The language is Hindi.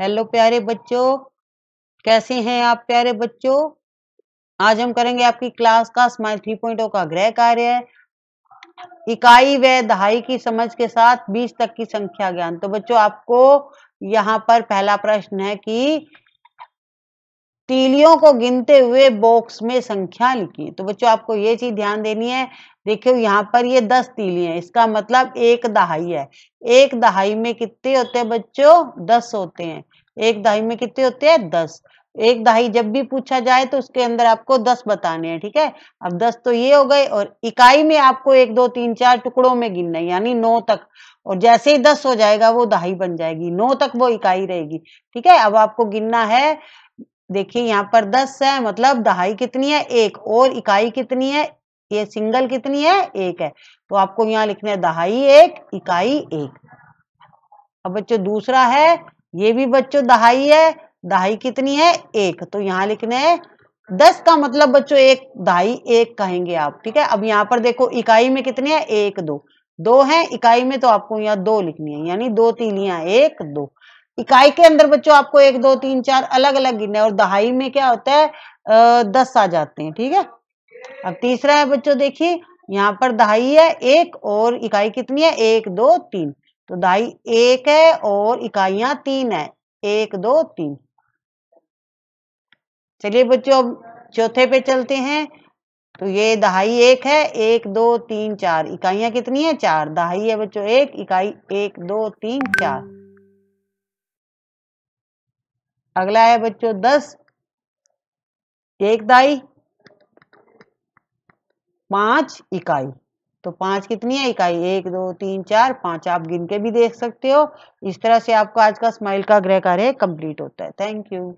हेलो प्यारे बच्चों कैसे हैं आप प्यारे बच्चों आज हम करेंगे आपकी क्लास का स्माइल थ्री पॉइंट का ग्रह कार्य इकाई व दहाई की समझ के साथ बीस तक की संख्या ज्ञान तो बच्चों आपको यहाँ पर पहला प्रश्न है कि तीलियों को गिनते हुए बॉक्स में संख्या लिखी तो बच्चों आपको ये चीज ध्यान देनी है देखियो यहाँ पर ये दस तीलियां है इसका मतलब एक दहाई है एक दहाई में कितने होते हैं बच्चों दस होते हैं एक दहाई में कितने होते हैं दस एक दहाई जब भी पूछा जाए तो उसके अंदर आपको दस बताने हैं ठीक है अब दस तो ये हो गए और इकाई में आपको एक दो तीन चार टुकड़ों में गिनना है यानी नौ तक और जैसे ही दस हो जाएगा वो दहाई बन जाएगी नौ तक वो इकाई रहेगी ठीक है अब आपको गिनना है देखिए यहाँ पर दस है मतलब दहाई कितनी है एक और इकाई कितनी है ये सिंगल कितनी है एक है तो आपको यहाँ लिखना है दहाई एक इकाई एक अब बच्चों दूसरा है ये भी बच्चों दहाई है दहाई कितनी है एक तो यहाँ लिखना है दस का मतलब बच्चों एक दहाई एक कहेंगे आप ठीक है अब यहाँ पर देखो इकाई में कितने हैं एक दो दो है इकाई में तो आपको यहाँ दो लिखनी है यानी दो तीन यहाँ एक दो इकाई के अंदर बच्चों आपको एक दो तीन चार अलग अलग गिनने और दहाई में क्या होता है दस आ जाते हैं ठीक है अब तीसरा है बच्चों देखिए यहाँ पर दहाई है एक और इकाई कितनी है एक दो तीन तो दहाई एक है और इकाइया तीन है एक दो तीन चलिए बच्चों अब चौथे पे चलते हैं तो ये दहाई एक है एक दो तीन चार इकाइयां कितनी है चार दहाई है बच्चों एक इकाई एक दो तीन चार अगला है बच्चों दस एक दाई पांच इकाई तो पांच कितनी है इकाई एक दो तीन चार पांच आप गिन के भी देख सकते हो इस तरह से आपका आज का स्माइल का ग्रह कार्य कंप्लीट होता है थैंक यू